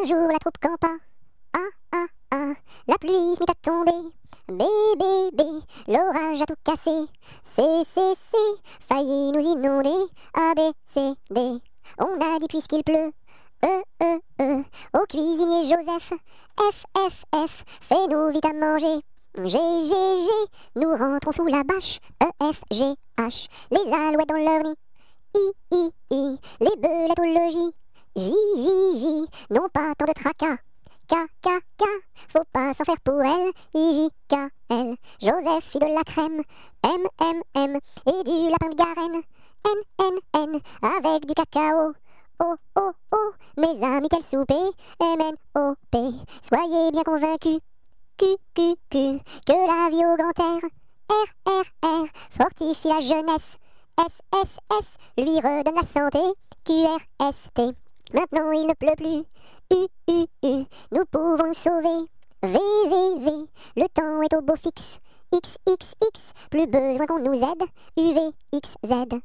Un jour la troupe campa. Ah ah ah, la pluie se mit à tomber. Bébé, bébé, l'orage a tout cassé. C, C, C, failli nous inonder. A, B, C, D, on a dit puisqu'il pleut. E, E, E, au cuisinier Joseph. F, F, F, fais-nous vite à manger. G, G, G, nous rentrons sous la bâche. E, F, G, H, les alouettes dans leur nid. I, I, I, les bœufs, la J, j non pas tant de tracas. K, K, faut pas s'en faire pour elle. I, J, K, L, Joseph, fille de la crème. M, M, M, et du lapin de Garenne. N, N, N, avec du cacao. Oh, oh, oh, mes amis, quel souper. M, N, O, P, soyez bien convaincus. Q, que la vie au grand air. R, R, R, fortifie la jeunesse. S, S, S, lui redonne la santé. Q, R, S, T. Maintenant il ne pleut plus. U, U, U, nous pouvons sauver. V, V, V, le temps est au beau fixe. X, X, X, plus besoin qu'on nous aide. U, V, X, Z.